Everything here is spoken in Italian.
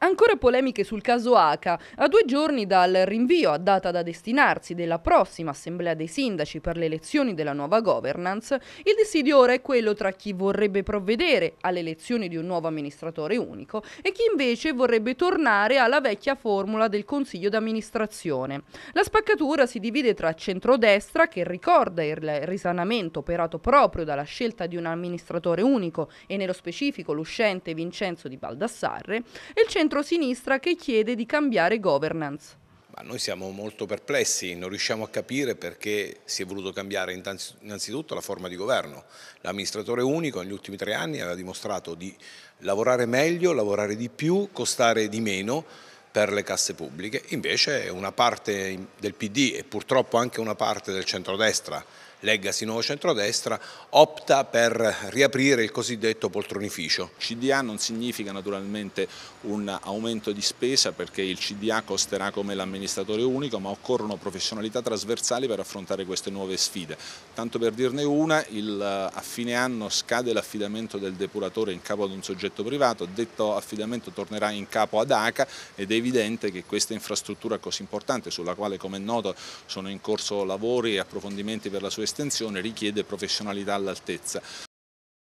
Ancora polemiche sul caso ACA. A due giorni dal rinvio a data da destinarsi della prossima assemblea dei sindaci per le elezioni della nuova governance, il dissidio ora è quello tra chi vorrebbe provvedere alle elezioni di un nuovo amministratore unico e chi invece vorrebbe tornare alla vecchia formula del consiglio d'amministrazione. La spaccatura si divide tra centrodestra, che ricorda il risanamento operato proprio dalla scelta di un amministratore unico e nello specifico l'uscente Vincenzo di Baldassarre, e il centro centrosinistra che chiede di cambiare governance. Ma noi siamo molto perplessi, non riusciamo a capire perché si è voluto cambiare innanzitutto la forma di governo. L'amministratore unico negli ultimi tre anni aveva dimostrato di lavorare meglio, lavorare di più, costare di meno per le casse pubbliche, invece una parte del PD e purtroppo anche una parte del centrodestra Legacy Nuovo Centrodestra, opta per riaprire il cosiddetto poltronificio. CDA non significa naturalmente un aumento di spesa perché il CDA costerà come l'amministratore unico, ma occorrono professionalità trasversali per affrontare queste nuove sfide. Tanto per dirne una, il, a fine anno scade l'affidamento del depuratore in capo ad un soggetto privato, detto affidamento tornerà in capo ad ACA ed è evidente che questa infrastruttura così importante sulla quale come è noto sono in corso lavori e approfondimenti per la sua estensione richiede professionalità all'altezza.